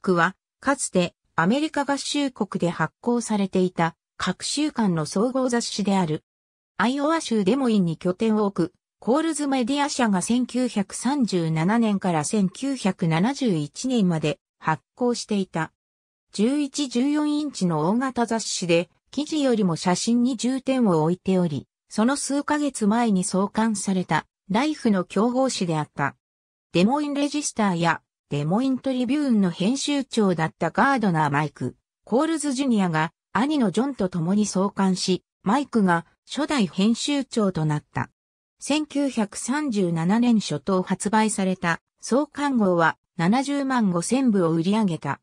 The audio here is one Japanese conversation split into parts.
クは、かつてアメリカ合衆国で発行されていた各週間の総合雑誌である。アイオワ州デモインに拠点を置く、コールズメディア社が1937年から1971年まで発行していた。11-14インチの大型雑誌で、記事よりも写真に重点を置いており、その数ヶ月前に創刊された、ライフの競合誌であった。デモインレジスターやデモイントリビューンの編集長だったガードナーマイク、コールズジュニアが兄のジョンと共に創刊し、マイクが初代編集長となった。1937年初頭発売された創刊号は70万5千部を売り上げた。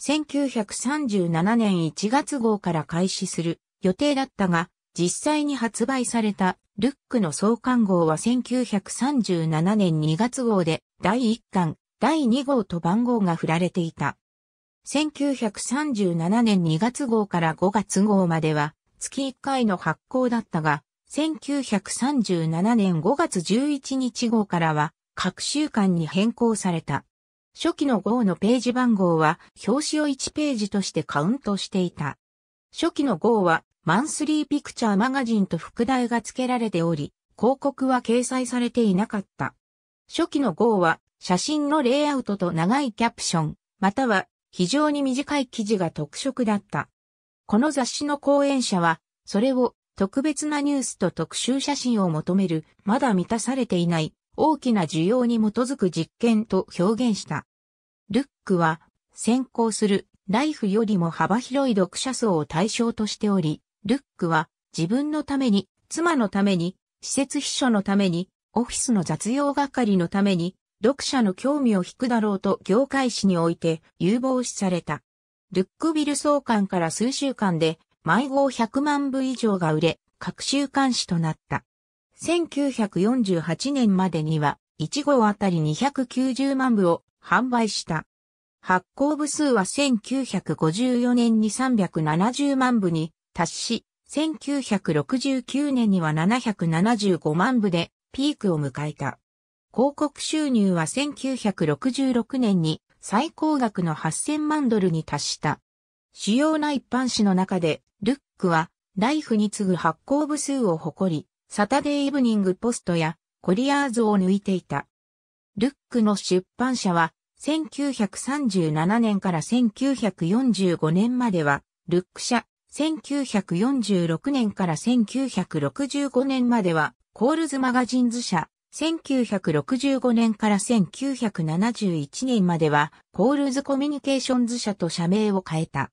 1937年1月号から開始する予定だったが、実際に発売されたルックの創刊号は1937年2月号で第1巻第2号と番号が振られていた。1937年2月号から5月号までは月1回の発行だったが、1937年5月11日号からは各週間に変更された。初期の号のページ番号は表紙を1ページとしてカウントしていた。初期の号はマンスリーピクチャーマガジンと副題が付けられており、広告は掲載されていなかった。初期の号は写真のレイアウトと長いキャプション、または非常に短い記事が特色だった。この雑誌の講演者は、それを特別なニュースと特集写真を求める、まだ満たされていない大きな需要に基づく実験と表現した。ルックは先行するライフよりも幅広い読者層を対象としており、ルックは自分のために、妻のために、施設秘書のために、オフィスの雑用係のために、読者の興味を引くだろうと業界誌において有望視された。ルックビル創刊から数週間で毎号100万部以上が売れ、各週刊誌となった。1948年までには1号あたり290万部を販売した。発行部数は1954年に370万部に達し、1969年には775万部でピークを迎えた。広告収入は1966年に最高額の8000万ドルに達した。主要な一般紙の中で、ルックは、ライフに次ぐ発行部数を誇り、サタデーイブニングポストやコリアーズを抜いていた。ルックの出版社は、1937年から1945年までは、ルック社、1946年から1965年までは、コールズマガジンズ社、1965年から1971年までは、コールズコミュニケーションズ社と社名を変えた。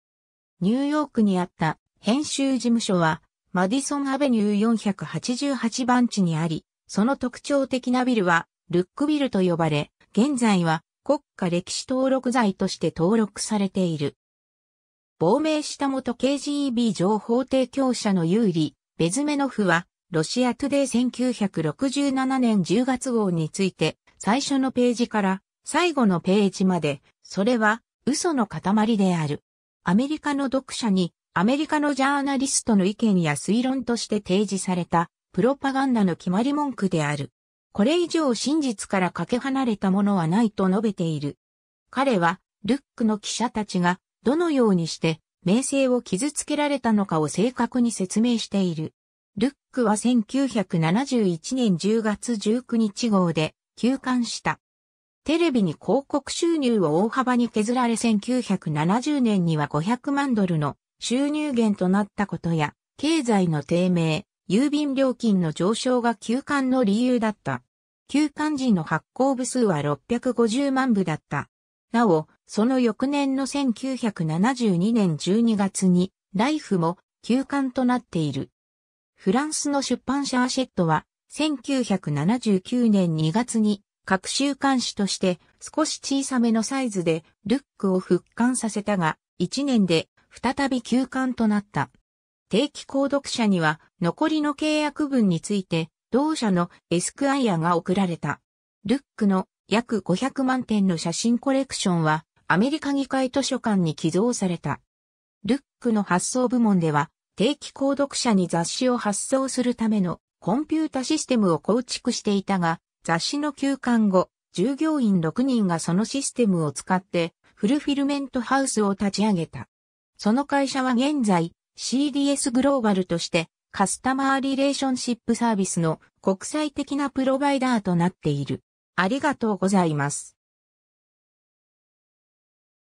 ニューヨークにあった編集事務所は、マディソンアベニュー488番地にあり、その特徴的なビルは、ルックビルと呼ばれ、現在は国家歴史登録財として登録されている。亡命した元 KGB 情報提供者の有利、ベズメノフは、ロシアトゥデイ1967年10月号について、最初のページから最後のページまで、それは嘘の塊である。アメリカの読者に、アメリカのジャーナリストの意見や推論として提示された、プロパガンダの決まり文句である。これ以上真実からかけ離れたものはないと述べている。彼は、ルックの記者たちが、どのようにして、名声を傷つけられたのかを正確に説明している。ルックは1971年10月19日号で休刊した。テレビに広告収入を大幅に削られ1970年には500万ドルの収入源となったことや、経済の低迷、郵便料金の上昇が休刊の理由だった。休刊時の発行部数は650万部だった。なお、その翌年の1972年12月に、ライフも休刊となっている。フランスの出版社アシェットは、1979年2月に、各週刊誌として少し小さめのサイズでルックを復刊させたが、1年で再び休刊となった。定期購読者には残りの契約分について同社のエスクアイアが送られた。ルックの約500万点の写真コレクションはアメリカ議会図書館に寄贈された。ルックの発送部門では定期購読者に雑誌を発送するためのコンピュータシステムを構築していたが、雑誌の休館後、従業員6人がそのシステムを使ってフルフィルメントハウスを立ち上げた。その会社は現在 CDS グローバルとしてカスタマーリレーションシップサービスの国際的なプロバイダーとなっている。ありがとうございます。